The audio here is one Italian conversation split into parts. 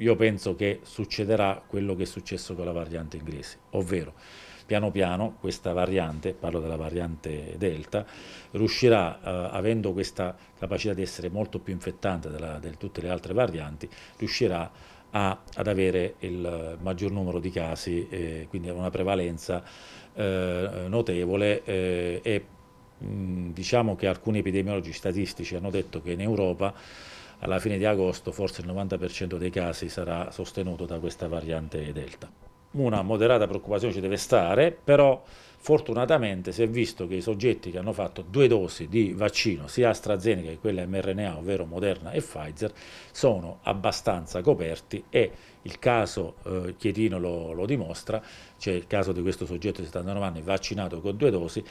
io penso che succederà quello che è successo con la variante inglese, ovvero piano piano questa variante, parlo della variante Delta, riuscirà, eh, avendo questa capacità di essere molto più infettante di tutte le altre varianti, riuscirà a, ad avere il maggior numero di casi, eh, quindi una prevalenza eh, notevole eh, e mh, mm, diciamo che alcuni epidemiologi statistici hanno detto che in Europa alla fine di agosto forse il 90% dei casi sarà sostenuto da questa variante Delta. Una moderata preoccupazione ci deve stare, però fortunatamente si è visto che i soggetti che hanno fatto due dosi di vaccino, sia AstraZeneca che quella mRNA, ovvero Moderna e Pfizer, sono abbastanza coperti e il caso eh, Chietino lo, lo dimostra, c'è cioè il caso di questo soggetto di 79 anni vaccinato con due dosi,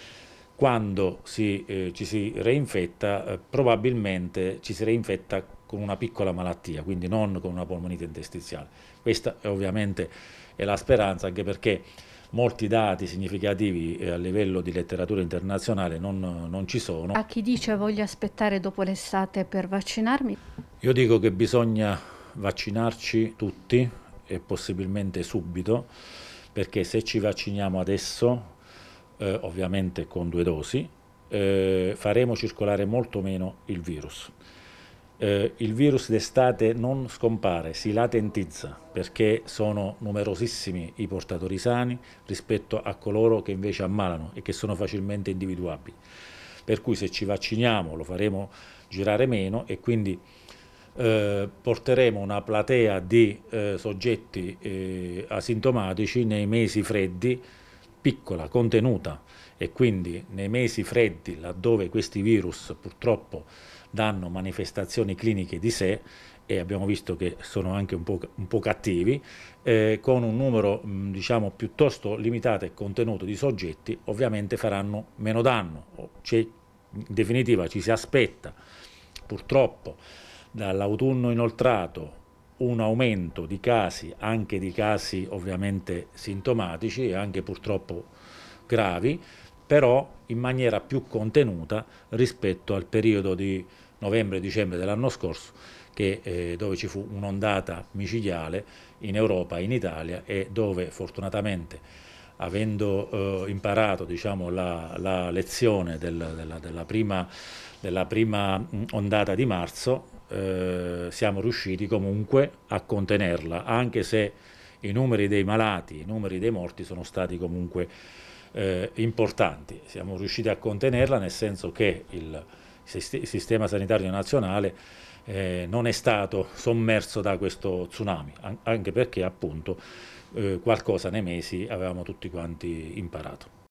quando si, eh, ci si reinfetta eh, probabilmente ci si reinfetta con una piccola malattia, quindi non con una polmonite interstiziale. Questa è eh, ovviamente è la speranza, anche perché molti dati significativi eh, a livello di letteratura internazionale non, non ci sono. A chi dice voglio aspettare dopo l'estate per vaccinarmi? Io dico che bisogna vaccinarci tutti e possibilmente subito, perché se ci vacciniamo adesso, eh, ovviamente con due dosi, eh, faremo circolare molto meno il virus eh, il virus d'estate non scompare, si latentizza perché sono numerosissimi i portatori sani rispetto a coloro che invece ammalano e che sono facilmente individuabili. Per cui se ci vacciniamo lo faremo girare meno e quindi eh, porteremo una platea di eh, soggetti eh, asintomatici nei mesi freddi piccola, contenuta e quindi nei mesi freddi laddove questi virus purtroppo danno manifestazioni cliniche di sé e abbiamo visto che sono anche un po', un po cattivi, eh, con un numero mm, diciamo, piuttosto limitato e contenuto di soggetti ovviamente faranno meno danno. Cioè, in definitiva ci si aspetta purtroppo dall'autunno inoltrato un aumento di casi, anche di casi ovviamente sintomatici e anche purtroppo gravi, però in maniera più contenuta rispetto al periodo di novembre-dicembre dell'anno scorso, che, eh, dove ci fu un'ondata micidiale in Europa, e in Italia e dove fortunatamente avendo eh, imparato diciamo, la, la, lezione del, della, della, prima, della prima mm, ondata di marzo, eh, siamo riusciti comunque a contenerla, anche se i numeri dei malati, i numeri dei morti sono stati comunque eh, importanti. Siamo riusciti a contenerla nel senso che il sistema sanitario nazionale eh, non è stato sommerso da questo tsunami, anche perché appunto eh, qualcosa nei mesi avevamo tutti quanti imparato.